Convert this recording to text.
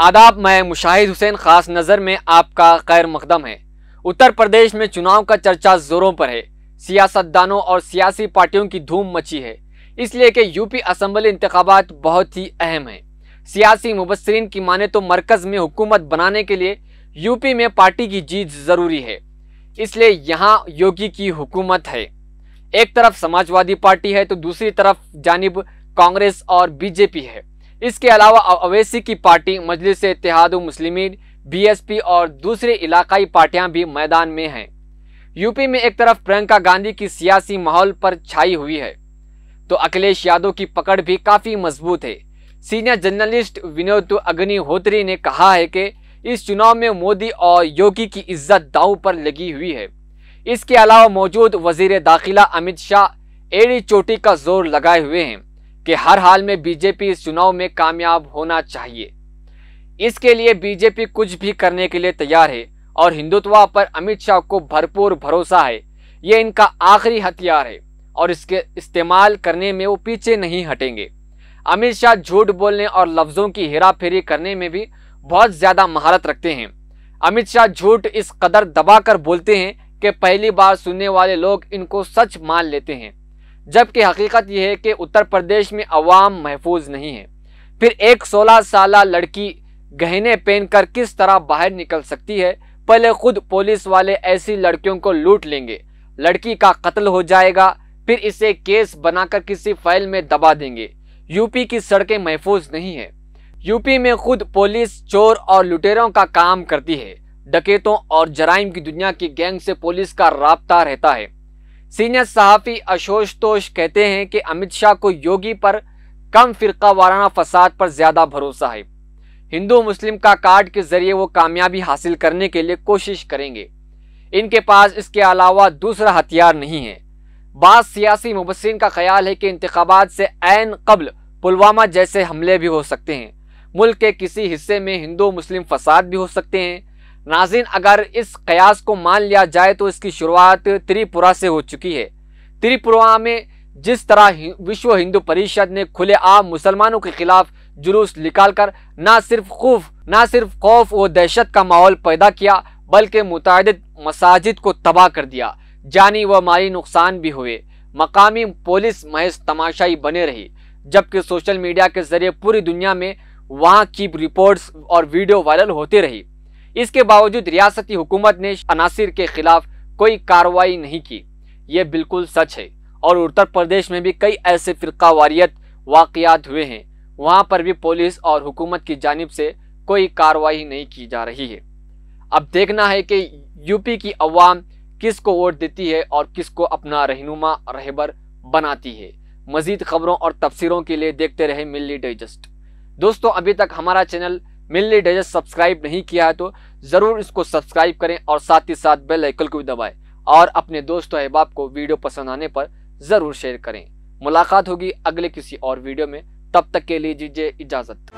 आदाब मैं मुशाहिद हुसैन खास नज़र में आपका खैर मकदम है उत्तर प्रदेश में चुनाव का चर्चा जोरों पर है सियासतदानों और सियासी पार्टियों की धूम मची है इसलिए कि यूपी असम्बली इंतबात बहुत ही अहम है सियासी मुबसरीन की माने तो मरकज़ में हुकूमत बनाने के लिए यूपी में पार्टी की जीत ज़रूरी है इसलिए यहाँ योगी की हुकूमत है एक तरफ समाजवादी पार्टी है तो दूसरी तरफ जानब कांग्रेस और बीजेपी है इसके अलावा अवैसी की पार्टी मजलिस इतिहाद मुस्लिमीन बीएसपी और दूसरे इलाकाई पार्टियां भी मैदान में हैं यूपी में एक तरफ प्रियंका गांधी की सियासी माहौल पर छाई हुई है तो अखिलेश यादव की पकड़ भी काफी मजबूत है सीनियर जर्नलिस्ट विनोद अग्निहोत्री ने कहा है कि इस चुनाव में मोदी और योगी की इज्जत दाव पर लगी हुई है इसके अलावा मौजूद वजीर दाखिला अमित शाह एड़ी चोटी का जोर लगाए हुए हैं कि हर हाल में बीजेपी इस चुनाव में कामयाब होना चाहिए इसके लिए बीजेपी कुछ भी करने के लिए तैयार है और हिंदुत्व पर अमित शाह को भरपूर भरोसा है ये इनका आखिरी हथियार है और इसके इस्तेमाल करने में वो पीछे नहीं हटेंगे अमित शाह झूठ बोलने और लफ्जों की हेरा फेरी करने में भी बहुत ज्यादा महारत रखते हैं अमित शाह झूठ इस कदर दबाकर बोलते हैं कि पहली बार सुनने वाले लोग इनको सच मान लेते हैं जबकि हकीकत यह है कि उत्तर प्रदेश में अवाम महफूज नहीं है फिर एक 16 साल लड़की गहने पहन कर किस तरह बाहर निकल सकती है पहले खुद पुलिस वाले ऐसी लड़कियों को लूट लेंगे लड़की का कत्ल हो जाएगा फिर इसे केस बनाकर किसी फाइल में दबा देंगे यूपी की सड़कें महफूज नहीं है यूपी में खुद पुलिस चोर और लुटेरों का काम करती है डकेतों और जराइम की दुनिया की गैंग से पुलिस का रबता रहता है सीनियर सहाफ़ी अशोशतोष कहते हैं कि अमित शाह को योगी पर कम फ़िरका वाराना फसाद पर ज़्यादा भरोसा है हिंदू मुस्लिम का कार्ड के ज़रिए वो कामयाबी हासिल करने के लिए कोशिश करेंगे इनके पास इसके अलावा दूसरा हथियार नहीं है बाद सियासी मुबसिन का ख्याल है कि इंतबात से ऐन कबल पुलवामा जैसे हमले भी हो सकते हैं मुल्क के किसी हिस्से में हिंदू मुस्लिम फसाद भी हो सकते हैं नाजिन अगर इस कयास को मान लिया जाए तो इसकी शुरुआत त्रिपुरा से हो चुकी है त्रिपुरा में जिस तरह विश्व हिंदू परिषद ने खुले आम मुसलमानों के खिलाफ जुलूस निकालकर न सिर्फ खूफ न सिर्फ खौफ व दहशत का माहौल पैदा किया बल्कि मुतद मसाजिद को तबाह कर दिया जानी व माली नुकसान भी हुए मकामी पुलिस महज तमाशाई बने रही जबकि सोशल मीडिया के जरिए पूरी दुनिया में वहाँ की रिपोर्ट्स और वीडियो वायरल होती रही इसके बावजूद रियासती हुकूमत ने अनासिर के खिलाफ कोई कार्रवाई नहीं की ये बिल्कुल सच है और उत्तर प्रदेश में भी कई ऐसे फ़िरका वारियत वाक़ात हुए हैं वहाँ पर भी पुलिस और हुकूमत की जानब से कोई कार्रवाई नहीं की जा रही है अब देखना है कि यूपी की अवाम किसको वोट देती है और किसको अपना रहनुमा रहबर बनाती है मजीद खबरों और तफसरों के लिए देखते रहे मिल्ली डाइजस्ट दोस्तों अभी तक हमारा चैनल मिलने डेजस्ट सब्सक्राइब नहीं किया है तो ज़रूर इसको सब्सक्राइब करें और साथ ही साथ बेल आइकन को भी दबाएं और अपने दोस्तों अहबाब को वीडियो पसंद आने पर ज़रूर शेयर करें मुलाकात होगी अगले किसी और वीडियो में तब तक के लिए दीजिए इजाज़त